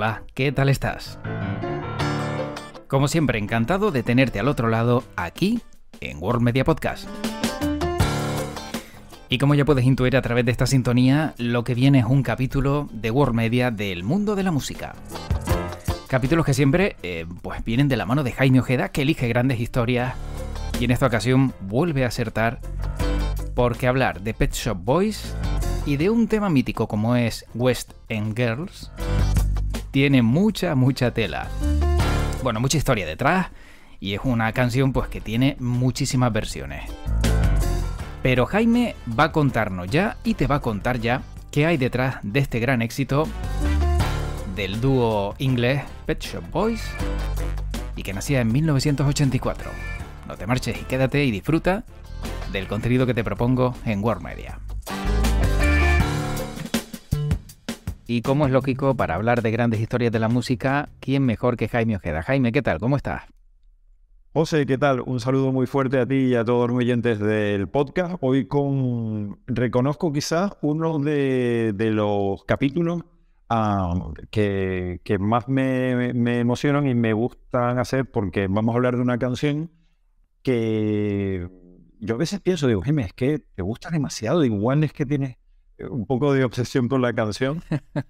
Hola, ¿qué tal estás? Como siempre, encantado de tenerte al otro lado aquí en World Media Podcast. Y como ya puedes intuir a través de esta sintonía, lo que viene es un capítulo de World Media del mundo de la música. Capítulos que siempre eh, pues vienen de la mano de Jaime Ojeda, que elige grandes historias y en esta ocasión vuelve a acertar porque hablar de Pet Shop Boys y de un tema mítico como es West End Girls tiene mucha, mucha tela. Bueno, mucha historia detrás y es una canción pues que tiene muchísimas versiones. Pero Jaime va a contarnos ya y te va a contar ya qué hay detrás de este gran éxito del dúo inglés Pet Shop Boys y que nacía en 1984. No te marches y quédate y disfruta del contenido que te propongo en War Media. Y como es lógico, para hablar de grandes historias de la música, ¿quién mejor que Jaime Ojeda? Jaime, ¿qué tal? ¿Cómo estás? José, ¿qué tal? Un saludo muy fuerte a ti y a todos los oyentes del podcast. Hoy con, reconozco quizás uno de, los capítulos ah, que, más me, me emocionan y me gustan hacer porque vamos a hablar de una canción que yo a veces pienso, digo, Jaime, es que te gusta demasiado, igual es que tienes un poco de obsesión por la canción,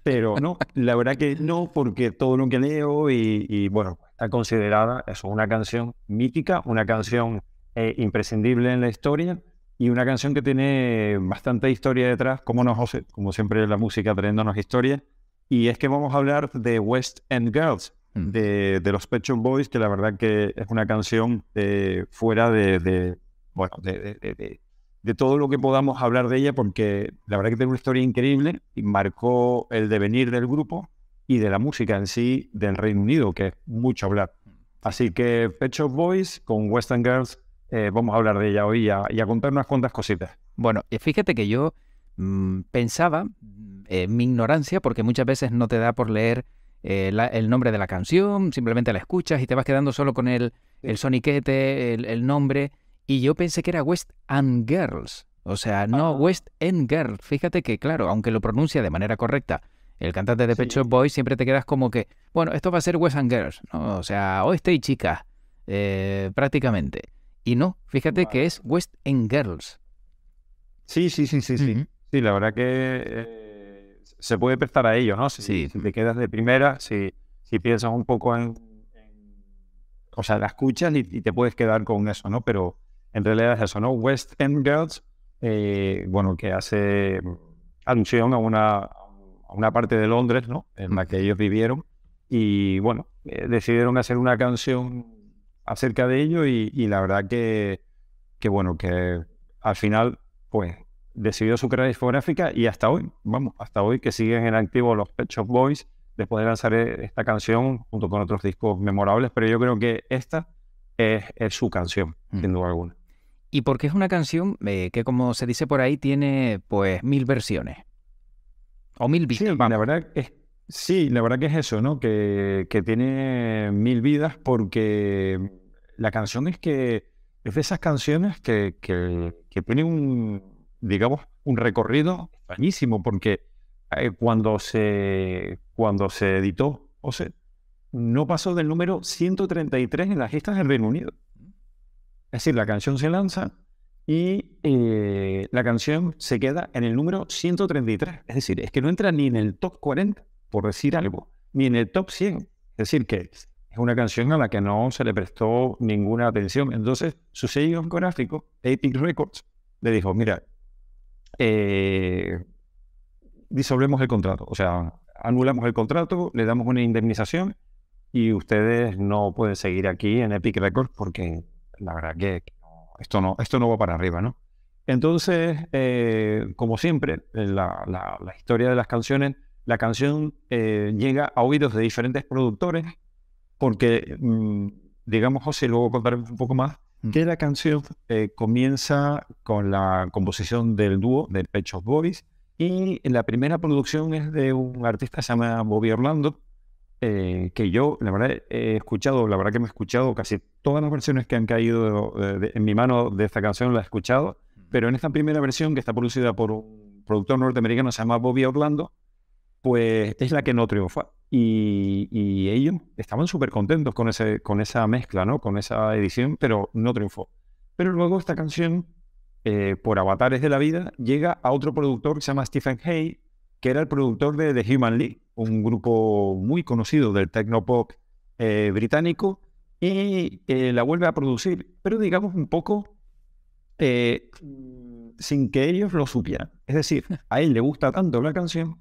pero no, la verdad que no, porque todo lo que leo y, bueno, está considerada eso, una canción mítica, una canción eh, imprescindible en la historia y una canción que tiene bastante historia detrás, como no, José, como siempre la música trayéndonos historia, y es que vamos a hablar de West End Girls, mm. de, los Pet Boys, que la verdad que es una canción eh, fuera de, bueno, de de todo lo que podamos hablar de ella, porque la verdad que tiene una historia increíble y marcó el devenir del grupo y de la música en sí del Reino Unido, que es mucho hablar. Así que Pet Shop Boys con Western Girls, eh, vamos a hablar de ella hoy y a, y contar unas cuantas cositas. Bueno, fíjate que yo mm, pensaba, mm, en mi ignorancia, porque muchas veces no te da por leer eh, el nombre de la canción, simplemente la escuchas y te vas quedando solo con el, el soniquete, el nombre. Y yo pensé que era West and Girls. O sea, no West and Girls. Fíjate que, claro, aunque lo pronuncia de manera correcta, el cantante de pecho Boy siempre te quedas como que, bueno, esto va a ser West and Girls. ¿no? O sea, oeste oh, y chica, eh, prácticamente. Y no, fíjate que es West and Girls. Sí, sí, sí, sí, sí. Sí, la verdad que eh, se puede prestar a ello, ¿no? Si, sí. te quedas de primera, si, si piensas un poco en, O sea, la escuchas y te puedes quedar con eso, ¿no? Pero en realidad es eso, ¿no? West End Girls, eh, bueno, que hace alusión a una, a una parte de Londres, ¿no? En la que ellos vivieron y, bueno, eh, decidieron hacer una canción acerca de ello y, la verdad que, que, bueno, que al final, pues, decidió su carrera discográfica y hasta hoy, vamos, hasta hoy que siguen en activo los Pet Shop Boys después de lanzar e, esta canción junto con otros discos memorables, pero yo creo que esta es, su canción, sin duda alguna y porque es una canción eh, que, como se dice por ahí, tiene pues mil versiones. O mil vidas. Sí, la verdad sí, la verdad que es eso, ¿no? Que, tiene mil vidas porque mm, la canción es que es de esas canciones que, que, tienen un, digamos, un recorrido extrañísimo porque eh, cuando, se, cuando se editó, o sea, no pasó del número 133 en las listas del Reino Unido. Es decir, la canción se lanza y eh, la canción se queda en el número 133. Es decir, es que no entra ni en el top 40, por decir algo, ni en el top 100. Es decir, que es una canción a la que no se le prestó ninguna atención. Entonces, su sello gráfico, Epic Records, le dijo, mira, eh, disolvemos el contrato. O sea, anulamos el contrato, le damos una indemnización y ustedes no pueden seguir aquí en Epic Records porque la verdad que esto, no, esto no va para arriba, ¿no? Entonces, eh, como siempre, eh, la, la, historia de las canciones, la canción eh, llega a oídos de diferentes productores, porque, mm, digamos, José, luego contaré un poco más, mm. que la canción comienza con la composición del dúo de Pechos Boys, y la primera producción es de un artista llamado Bobby Orlando, eh, que yo, la verdad, he escuchado, la verdad que me he escuchado casi todas las versiones que han caído en mi mano de esta canción, la he escuchado, mm. pero en esta primera versión, que está producida por un productor norteamericano, se llama Bobby Orlando, pues es la que no triunfa. Y, ellos estaban súper contentos con, ese, con esa mezcla, ¿no? con esa edición, pero no triunfó. Pero luego esta canción, eh, por avatares de la vida, llega a otro productor que se llama Stephen Hay, que era el productor de The Human League, un grupo muy conocido del technopop pop eh, británico, y eh, la vuelve a producir, pero digamos un poco eh, mm, sin que ellos lo supieran. Es decir, a él le gusta tanto la canción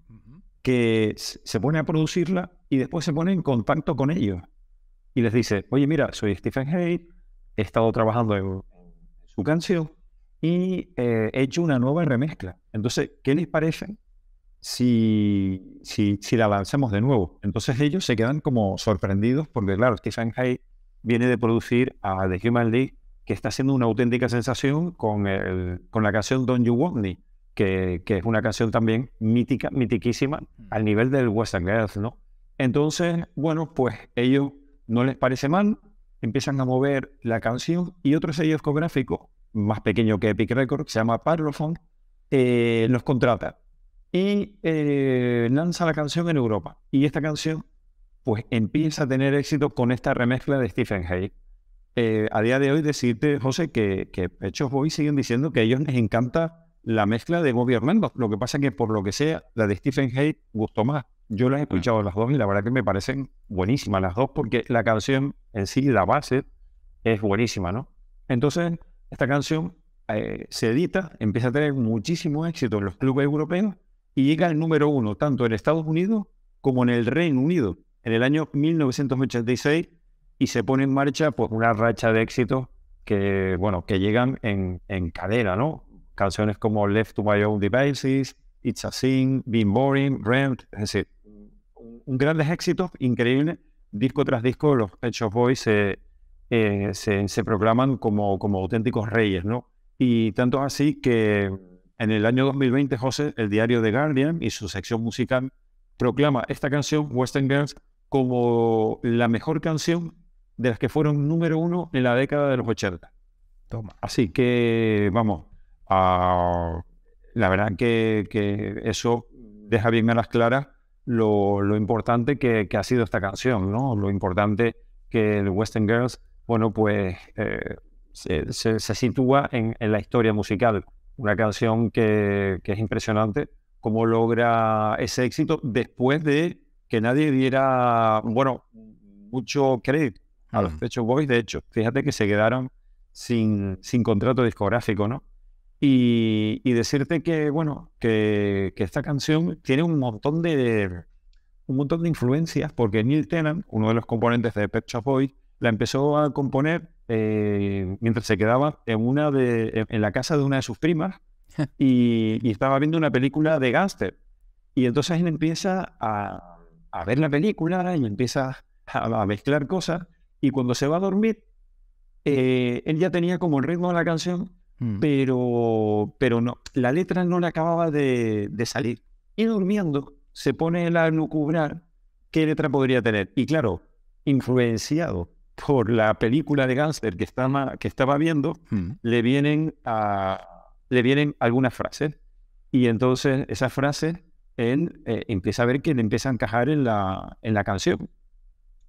que se pone a producirla y después se pone en contacto con ellos y les dice, oye, mira, soy Stephen Hague, he estado trabajando en su canción y he hecho una nueva remezcla. Entonces, ¿qué les parece si, si, si, la lanzamos de nuevo. Entonces ellos se quedan como sorprendidos porque, claro, Stephen Hay viene de producir a The Human League, que está haciendo una auténtica sensación con, la canción Don't You Want Me, que, que, es una canción también mítica, mitiquísima, mm. al nivel del Western Girls, ¿no? Entonces, bueno, pues ellos no les parece mal, empiezan a mover la canción y otro sello discográfico más pequeño que Epic Records, que se llama Parlophone, eh, los contrata y eh, lanza la canción en Europa. Y esta canción pues empieza a tener éxito con esta remezcla de Stephen Hayes. Eh, a día de hoy decirte, José, que, que Hechos Boys siguen diciendo que a ellos les encanta la mezcla de gobierno. Lo que pasa es que por lo que sea, la de Stephen Hayes gustó más. Yo las he escuchado las dos y la verdad que me parecen buenísimas las dos porque la canción en sí, la base, es buenísima, ¿no? Entonces, esta canción eh, se edita, empieza a tener muchísimo éxito en los clubes europeos y llega al número uno tanto en Estados Unidos como en el Reino Unido en el año 1986 y se pone en marcha pues, una racha de éxitos que, bueno, que llegan en, en cadena, ¿no? Canciones como Left to My Own Devices, It's a Sin, Being Boring, Rent, es decir, un grandes éxitos increíbles. Disco tras disco, los Hechos Boys se, eh, se, se, proclaman como, como auténticos reyes, ¿no? Y tanto así que en el año 2020, José, el diario The Guardian y su sección musical proclama esta canción, Western Girls, como la mejor canción de las que fueron número uno en la década de los 80. Toma. Así que, vamos, la verdad que, eso deja bien a las claras lo, importante que, ha sido esta canción, ¿no? Lo importante que el Western Girls, bueno, pues eh, se, sitúa en la historia musical. Una canción que, es impresionante, cómo logra ese éxito después de que nadie diera, bueno, mucho crédito a los pecho Boys. De hecho, fíjate que se quedaron sin, sin contrato discográfico, ¿no? Y, decirte que, bueno, que, esta canción tiene un montón de un montón de influencias, porque Neil Tennant, uno de los componentes de Pet Shop Boys, la empezó a componer eh, mientras se quedaba en, una en la casa de una de sus primas y, estaba viendo una película de gángster. Y entonces él empieza a, ver la película y empieza a, mezclar cosas. Y cuando se va a dormir, eh, él ya tenía como el ritmo de la canción, mm. pero, pero no, la letra no le acababa de, salir. Y durmiendo se pone a lucubrar qué letra podría tener. Y claro, influenciado por la película de gangster que estaba, viendo, mm. le, vienen algunas frases. Y entonces esas frases él eh, empieza a ver que le empieza a encajar en la, canción.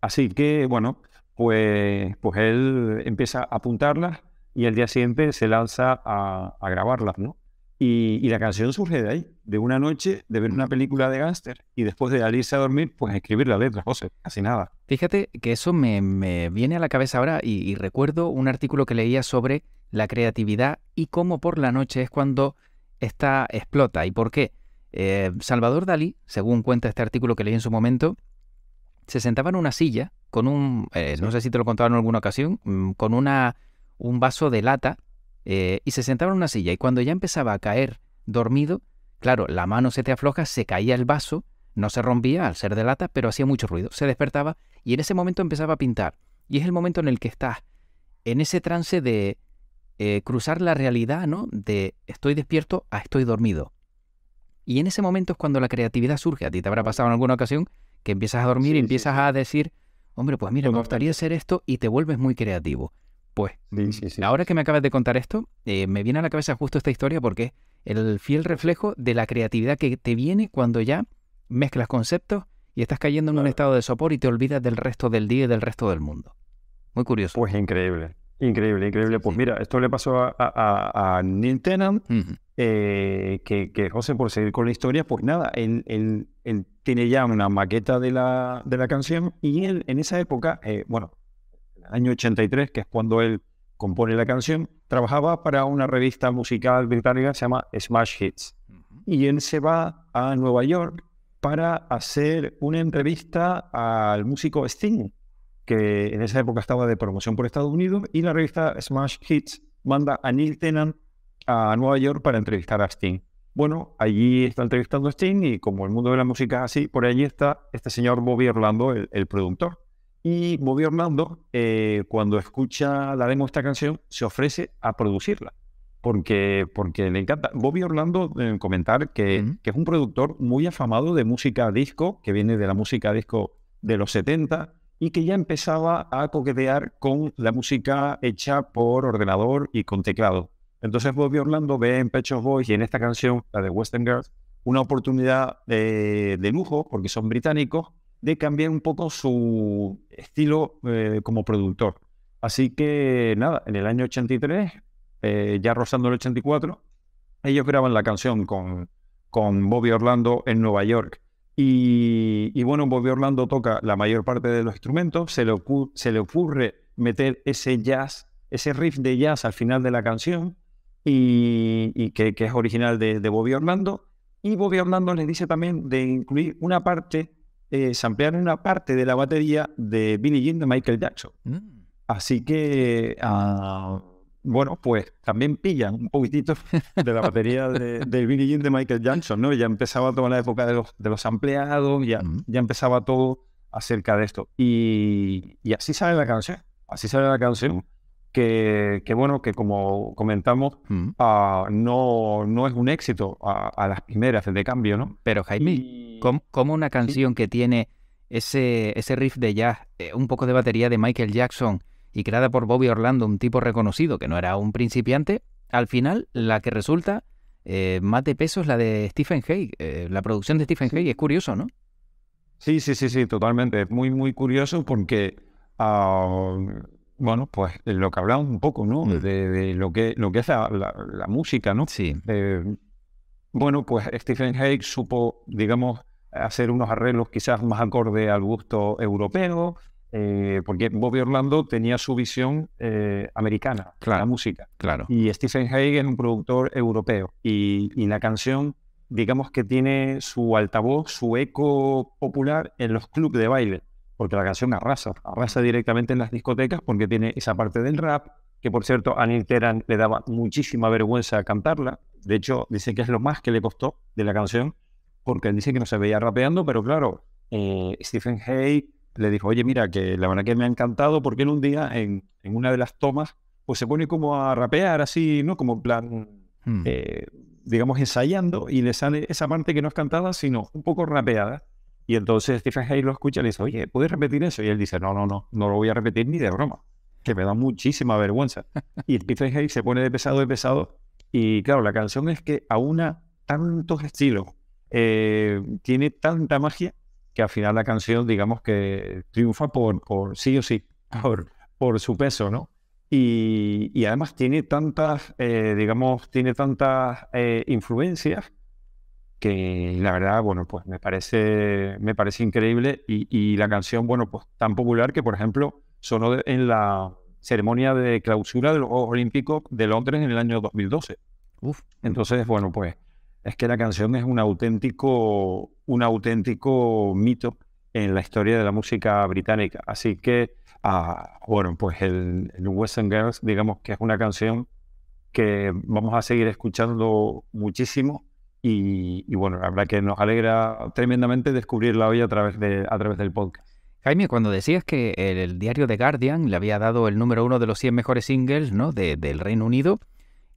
Así que, bueno, pues, pues, él empieza a apuntarlas y el día siguiente se lanza a, a grabarlas, ¿no? Y, la canción surge de ahí, de una noche de ver una película de gánster y después de irse a dormir, pues escribir la letra, José, casi nada. Fíjate que eso me, viene a la cabeza ahora y, recuerdo un artículo que leía sobre la creatividad y cómo por la noche es cuando esta explota y por qué. Eh, Salvador Dalí, según cuenta este artículo que leí en su momento, se sentaba en una silla con un, eh, no sé si te lo contaron en alguna ocasión, mm, con una, un vaso de lata eh, y se sentaba en una silla y cuando ya empezaba a caer dormido, claro, la mano se te afloja, se caía el vaso, no se rompía al ser de lata, pero hacía mucho ruido, se despertaba y en ese momento empezaba a pintar. Y es el momento en el que estás en ese trance de eh, cruzar la realidad, ¿no? De estoy despierto a estoy dormido. Y en ese momento es cuando la creatividad surge. A ti te habrá pasado en alguna ocasión que empiezas a dormir y empiezas a decir, hombre, pues mira, me gustaría hacer esto y te vuelves muy creativo. Pues, Ahora que me acabas de contar esto, eh, me viene a la cabeza justo esta historia porque es el fiel reflejo de la creatividad que te viene cuando ya mezclas conceptos y estás cayendo en un estado de sopor y te olvidas del resto del día y del resto del mundo. Muy curioso. Pues increíble, increíble, increíble. Pues mira, esto le pasó a, a, eh, que, que, José, por seguir con la historia, pues nada, él, tiene ya una maqueta de la, de la canción y él en esa época, eh, bueno, año 83, que es cuando él compone la canción, trabajaba para una revista musical británica que se llama Smash Hits. Y él se va a Nueva York para hacer una entrevista al músico Sting, que en esa época estaba de promoción por Estados Unidos, y la revista Smash Hits manda a Neil Tennant a Nueva York para entrevistar a Sting. Bueno, allí está entrevistando a Sting y como el mundo de la música es así, por allí está este señor Bobby Orlando, el productor. Y Bobby Orlando, eh, cuando escucha la demo de esta canción, se ofrece a producirla, porque, porque le encanta. Bobby Orlando, eh, comentar que, es un productor muy afamado de música disco, que viene de la música disco de los 70 y que ya empezaba a coquetear con la música hecha por ordenador y con teclado. Entonces Bobby Orlando ve en Pechos Boys y en esta canción, la de Western Girls, una oportunidad eh, de lujo, porque son británicos, de cambiar un poco su estilo eh, como productor. Así que nada, en el año 83, eh, ya rozando el 84, ellos graban la canción con, con Bobby Orlando en Nueva York. Y, bueno, Bobby Orlando toca la mayor parte de los instrumentos, se le, ocurre, meter ese jazz, ese riff de jazz al final de la canción, y, que, es original de, de Bobby Orlando. Y Bobby Orlando les dice también de incluir una parte eh, se ampliaron una parte de la batería de Billie Jean de Michael Jackson. Mm. Así que, ah, bueno, pues también pillan un poquitito de la batería de, de, Billie Jean de Michael Jackson, ¿no? Ya empezaba toda la época de los, de ampliados, ya, mm. ya empezaba todo acerca de esto. Y, y así sale la canción, así sale la canción que, bueno, que como comentamos, mm. ah, no, no es un éxito a, las primeras de cambio, ¿no? Pero Jaime, como una canción que tiene ese, ese riff de jazz, eh, un poco de batería de Michael Jackson y creada por Bobby Orlando, un tipo reconocido que no era un principiante, al final la que resulta eh, más de peso es la de Stephen Hay. Eh, la producción de Stephen Hay es curioso, ¿no? Sí, sí, sí, sí, totalmente. Es muy, muy curioso porque... Ah, bueno, pues eh, lo que hablamos un poco, ¿no? Mm. De, lo que lo que es la, música, ¿no? Sí. Eh, bueno, pues Stephen Hague supo, digamos, hacer unos arreglos quizás más acorde al gusto europeo, eh, porque Bobby Orlando tenía su visión americana, la música. Claro. Y Stephen Hague es un productor europeo. Y, y, la canción, digamos que tiene su altavoz, su eco popular en los clubes de baile porque la canción arrasa, arrasa directamente en las discotecas porque tiene esa parte del rap, que por cierto a Neil Teran le daba muchísima vergüenza cantarla, de hecho dice que es lo más que le costó de la canción, porque él dice que no se veía rapeando, pero claro, eh, Stephen Hay le dijo, oye mira, que la verdad que me ha encantado, porque en un día en, una de las tomas, pues se pone como a rapear así, ¿no? Como en plan, hmm. eh, digamos, ensayando y le sale esa parte que no es cantada, sino un poco rapeada. Y entonces Stephen Hayes lo escucha y le dice, oye, ¿puedes repetir eso? Y él dice, no, no, no, no lo voy a repetir ni de broma, que me da muchísima vergüenza. y Stephen Hayes se pone de pesado, de pesado. Y claro, la canción es que aúna tantos estilos, eh, tiene tanta magia que al final la canción, digamos que triunfa por, por sí o sí, ah. por, por su peso, ¿no? Y, y además tiene tantas, eh, digamos, tiene tantas eh, influencias que la verdad, bueno, pues me parece, me parece increíble y, la canción, bueno, pues tan popular que, por ejemplo, sonó en la ceremonia de clausura de los Olímpicos de Londres en el año 2012. Uf. Entonces, bueno, pues es que la canción es un auténtico, un auténtico mito en la historia de la música británica. Así que, ah, bueno, pues el, el Western Girls, digamos que es una canción que vamos a seguir escuchando muchísimo y, bueno, la que nos alegra tremendamente descubrirla hoy a través, de, a través del podcast. Jaime, cuando decías que el, diario The Guardian le había dado el número uno de los 100 mejores singles ¿no? del Reino Unido,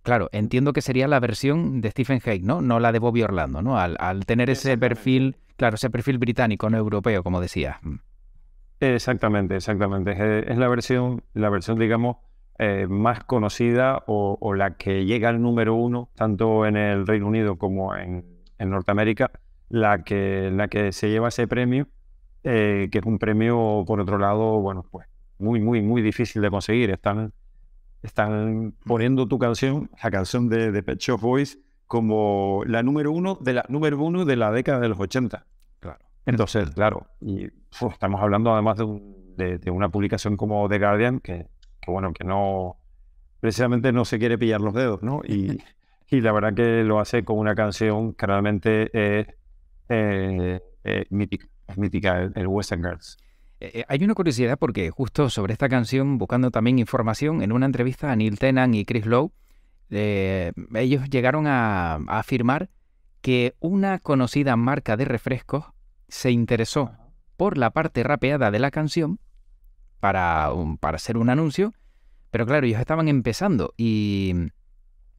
claro, entiendo que sería la versión de Stephen Hague, ¿no? No la de Bobby Orlando, ¿no? Al, al tener ese perfil, claro, ese perfil británico, no europeo, como decías. Exactamente, exactamente. Es la versión, la versión, digamos, eh, más conocida o, la que llega al número uno, tanto en el Reino Unido como en, Norteamérica, la que, la que se lleva ese premio, eh, que es un premio, por otro lado, bueno, pues muy, muy, muy difícil de conseguir. Están, están mm. poniendo tu canción, la canción de, de Pet Shop Boys, como la número uno de la, número uno de la década de los 80. Claro. Entonces, claro, y estamos hablando además de, de una publicación como The Guardian, que que bueno, que no, precisamente no se quiere pillar los dedos, ¿no? Y, la verdad que lo hace con una canción que realmente es eh, eh, mítica, el, Western Girls. Eh, hay una curiosidad porque justo sobre esta canción, buscando también información, en una entrevista a Neil Tennant y Chris Lowe, ellos llegaron a afirmar que una conocida marca de refrescos se interesó por la parte rapeada de la canción para, para hacer un anuncio, pero claro, ellos estaban empezando y,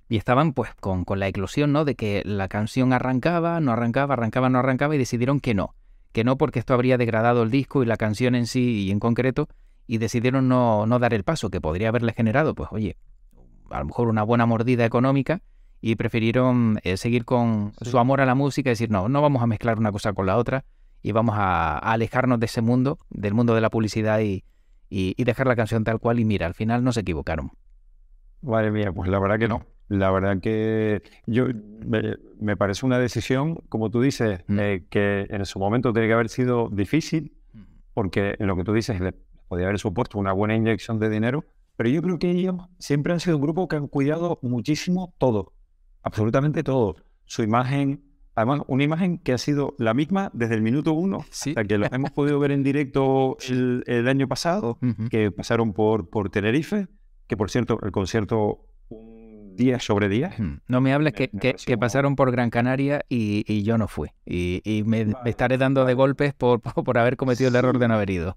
y estaban pues con, la eclosión, ¿no? De que la canción arrancaba, no arrancaba, arrancaba, no arrancaba y decidieron que no, que no porque esto habría degradado el disco y la canción en sí y en concreto y decidieron no, no dar el paso, que podría haberle generado, pues oye, a lo mejor una buena mordida económica y prefirieron eh, seguir con su amor a la música y decir, no, no vamos a mezclar una cosa con la otra y vamos a, alejarnos de ese mundo, del mundo de la publicidad y, y, dejar la canción tal cual y mira, al final no se equivocaron. Madre mía, pues la verdad que no. La verdad que yo me, parece una decisión, como tú dices, mm. eh, que en su momento tiene que haber sido difícil, mm. porque en lo que tú dices le podía haber supuesto una buena inyección de dinero, pero yo creo que ellos siempre han sido un grupo que han cuidado muchísimo todo, absolutamente todo. Su imagen, Además, una imagen que ha sido la misma desde el minuto uno, ¿Sí? que la hemos podido ver en directo el, año pasado, que pasaron por, por Tenerife, que por cierto, el concierto día sobre día. No me hables que, que, pasaron por Gran Canaria y, yo no fui. Y, me, estaré dando de golpes por, por haber cometido el error de no haber ido.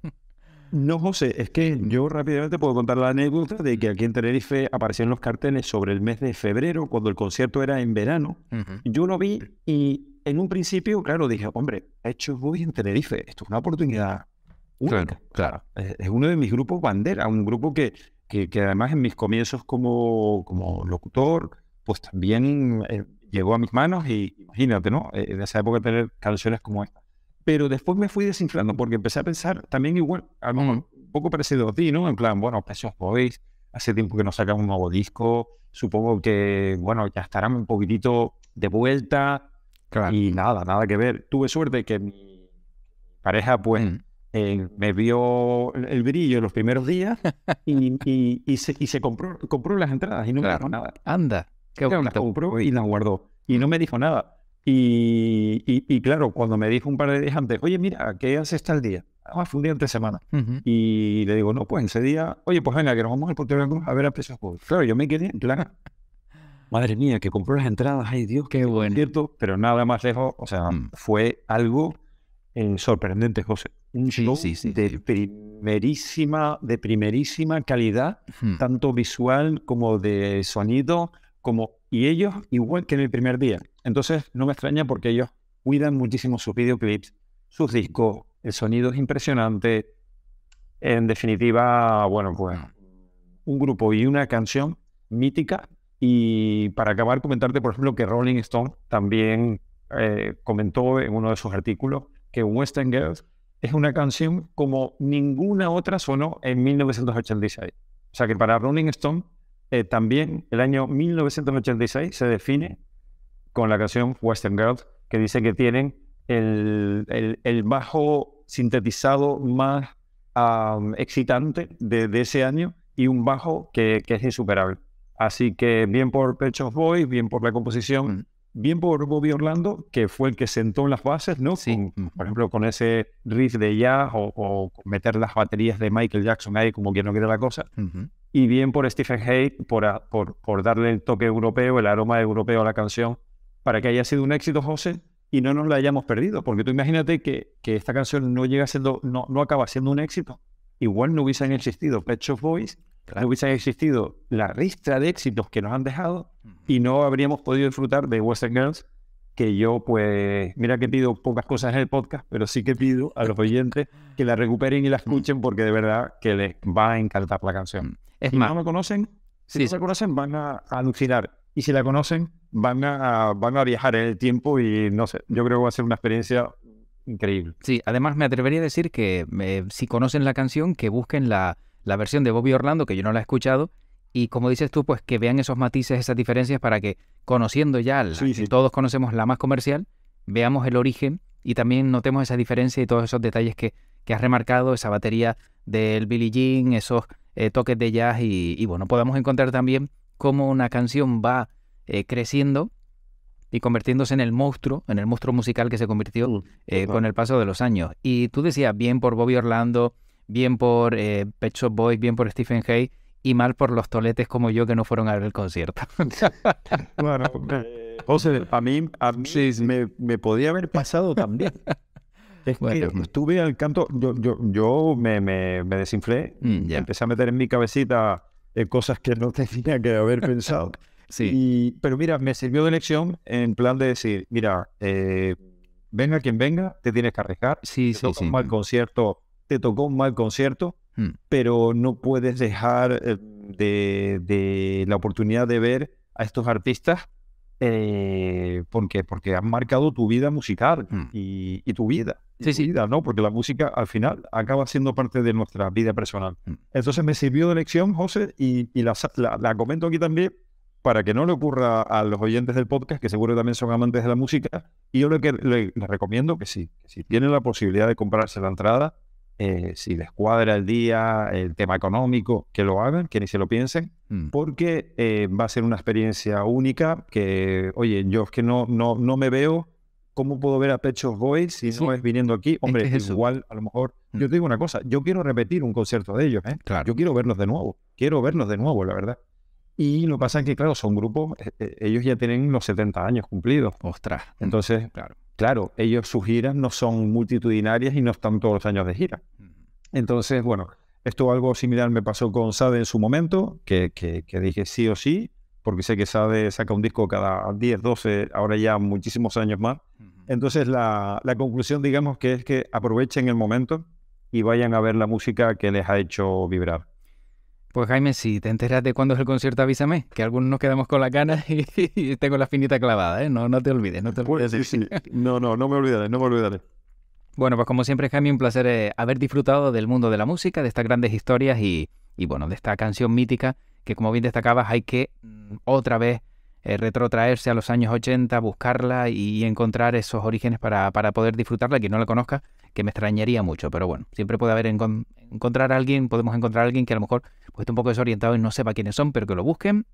No, José, es que yo rápidamente puedo contar la anécdota de que aquí en Tenerife aparecían los carteles sobre el mes de febrero, cuando el concierto era en verano. Yo lo vi y en un principio, claro, dije, hombre, he hecho en Tenerife, esto es una oportunidad única. Claro, Es, uno de mis grupos bandera, un grupo que, que, además en mis comienzos como, como locutor, pues también eh, llegó a mis manos y imagínate, ¿no? Eh, en esa época tener canciones como esta. Pero después me fui desinflando porque empecé a pensar también igual, algo un poco parecido a ti, ¿no? En plan, bueno, precios voy. hace tiempo que no sacamos un nuevo disco, supongo que, bueno, ya estarán un poquitito de vuelta. Claro. Y nada, nada que ver. Tuve suerte que mi pareja, pues, mm. eh, me vio el brillo en los primeros días y, y, se, compró, compró las entradas y no me dijo nada. Anda, que claro, compró y las guardó. Y no me dijo nada. Y, claro, cuando me dijo un par de días antes, oye, mira, ¿qué haces tal día? Ah, fue un día entre semana. Y le digo, no, pues en ese día, oye, pues venga, que nos vamos al Puerto a ver a Pesos Claro, yo me quedé en plan, madre mía, que compró las entradas, ay Dios, qué, bueno. Cierto, pero nada más lejos, o sea, mm. fue algo eh, sorprendente, José. Un show de primerísima, de primerísima calidad, tanto visual como de sonido, como y ellos, igual que en el primer día. Entonces, no me extraña porque ellos cuidan muchísimo sus videoclips, sus discos, el sonido es impresionante. En definitiva, bueno, pues un grupo y una canción mítica. Y para acabar, comentarte, por ejemplo, que Rolling Stone también eh, comentó en uno de sus artículos que Western Girls es una canción como ninguna otra sonó en 1986. O sea que para Rolling Stone eh, también el año 1986 se define con la canción Western Girl, que dice que tienen el, bajo sintetizado más excitante de, ese año y un bajo que, es insuperable. Así que bien por Pecho Boy bien por la composición, mm. bien por Bobby Orlando, que fue el que sentó las bases, ¿no? por ejemplo, con ese riff de jazz o, meter las baterías de Michael Jackson ahí como quien no quiere la cosa y bien por Stephen Hate ah, por, por, darle el toque europeo, el aroma europeo a la canción, para que haya sido un éxito, José, y no nos la hayamos perdido. Porque tú imagínate que, que esta canción no llega siendo, no, no acaba siendo un éxito. Igual no hubiesen existido Pet Shop Boys, no hubiesen existido la ristra de éxitos que nos han dejado y no habríamos podido disfrutar de Western Girls que yo, pues, mira que pido pocas cosas en el podcast, pero sí que pido a los oyentes que la recuperen y la escuchen porque de verdad que les va a encantar la canción. Es si más, no me conocen, si no se conocen van a, alucinar y si la conocen van a, van a viajar en el tiempo y no sé, yo creo que va a ser una experiencia increíble. Sí, además me atrevería a decir que eh, si conocen la canción, que busquen la, la versión de Bobby Orlando, que yo no la he escuchado, y como dices tú, pues que vean esos matices, esas diferencias para que conociendo ya, la, todos conocemos la más comercial, veamos el origen y también notemos esa diferencia y todos esos detalles que, has remarcado, esa batería del Billie Jean, esos eh, toques de jazz y, bueno, podamos encontrar también cómo una canción va eh, creciendo y convirtiéndose en el monstruo, en el monstruo musical que se convirtió mm, eh, con el paso de los años. Y tú decías, bien por Bobby Orlando, bien por Pet Shop Boys, bien por Stephen Hayes y mal por los toletes como yo que no fueron a ver el concierto. bueno, José, a mí, Me, me, podía haber pasado también. Es bueno. estuve al canto, yo, yo, yo me, me, me, desinflé, mm, empecé a meter en mi cabecita eh, cosas que no tenía que haber pensado. sí. pero mira, me sirvió de lección en plan de decir, mira, eh, venga quien venga, te tienes que arriesgar. Sí, te sí, sí. un mal concierto, te tocó un mal concierto, Hmm. pero no puedes dejar eh, de, la oportunidad de ver a estos artistas eh, porque, porque han marcado tu vida musical hmm. y, tu vida. ¿no? Porque la música al final acaba siendo parte de nuestra vida personal. Hmm. Entonces me sirvió de lección, José, y, la, comento aquí también para que no le ocurra a los oyentes del podcast, que seguro también son amantes de la música, y yo le, recomiendo que sí, que si tienen la posibilidad de comprarse la entrada, eh, si les cuadra el día, el tema económico, que lo hagan, que ni se lo piensen, mm. porque eh, va a ser una experiencia única que, oye, yo es que no, no, no me veo cómo puedo ver a Pechos Boys si no es viniendo aquí. Hombre, es igual, a lo mejor, mm. yo te digo una cosa, yo quiero repetir un concierto de ellos, ¿eh? claro. yo quiero verlos de nuevo, quiero verlos de nuevo, la verdad. Y lo que pasa es que, claro, son grupos, ellos ya tienen los 70 años cumplidos. Ostras. Mm. Entonces, claro claro, ellos sus giras no son multitudinarias y no están todos los años de gira. Entonces, bueno, esto algo similar me pasó con Sade en su momento, que, dije sí o sí, porque sé que Sade saca un disco cada 10, 12, ahora ya muchísimos años más. Entonces, la, la conclusión, digamos, que es que aprovechen el momento y vayan a ver la música que les ha hecho vibrar. Pues Jaime, si te enteras de cuándo es el concierto, avísame, que algunos nos quedamos con las ganas y, tengo la finita clavada, ¿eh? No, no te olvides, no te pues, olvides. No, no, no me olvidaré, no me olvidaré. Bueno, pues como siempre, Jaime, un placer eh, haber disfrutado del mundo de la música, de estas grandes historias y, y bueno, de esta canción mítica que como bien destacabas hay que mm, otra vez eh, retrotraerse a los años 80, buscarla y encontrar esos orígenes para, poder disfrutarla. Quien no la conozca, que me extrañaría mucho, pero bueno, siempre puede haber encontrar a alguien, podemos encontrar a alguien que a lo mejor pues, un poco desorientado y no sepa quiénes son, pero que lo busquen.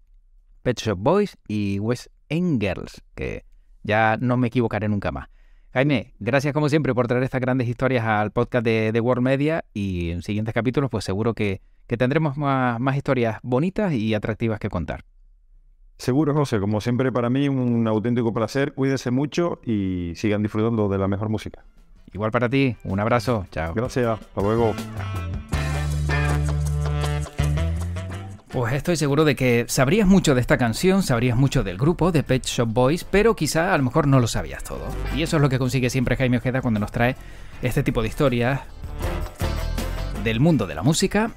Pet Shop Boys y West End Girls, que ya no me equivocaré nunca más. Jaime, gracias como siempre por traer estas grandes historias al podcast de, de World Media y en siguientes capítulos pues seguro que, tendremos más historias bonitas y atractivas que contar. Seguro, José. Como siempre, para mí un auténtico placer. Cuídense mucho y sigan disfrutando de la mejor música. Igual para ti. Un abrazo. Chao. Gracias. Hasta luego. Pues estoy seguro de que sabrías mucho de esta canción, sabrías mucho del grupo de Pet Shop Boys, pero quizá a lo mejor no lo sabías todo. Y eso es lo que consigue siempre Jaime Ojeda cuando nos trae este tipo de historias del mundo de la música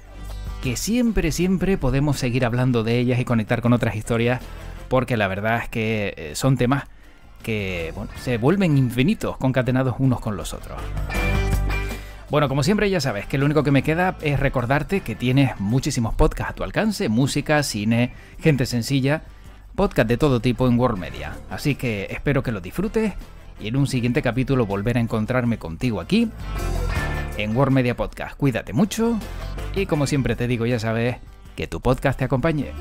que siempre, siempre podemos seguir hablando de ellas y conectar con otras historias, porque la verdad es que eh, son temas que se vuelven infinitos, concatenados unos con los otros. Bueno, como siempre ya sabes que lo único que me queda es recordarte que tienes muchísimos podcasts a tu alcance, música, cine, gente sencilla, podcast de todo tipo en World Media. Así que espero que lo disfrutes y en un siguiente capítulo volver a encontrarme contigo aquí en World Media Podcast. Cuídate mucho y como siempre te digo, ya sabes, que tu podcast te acompañe.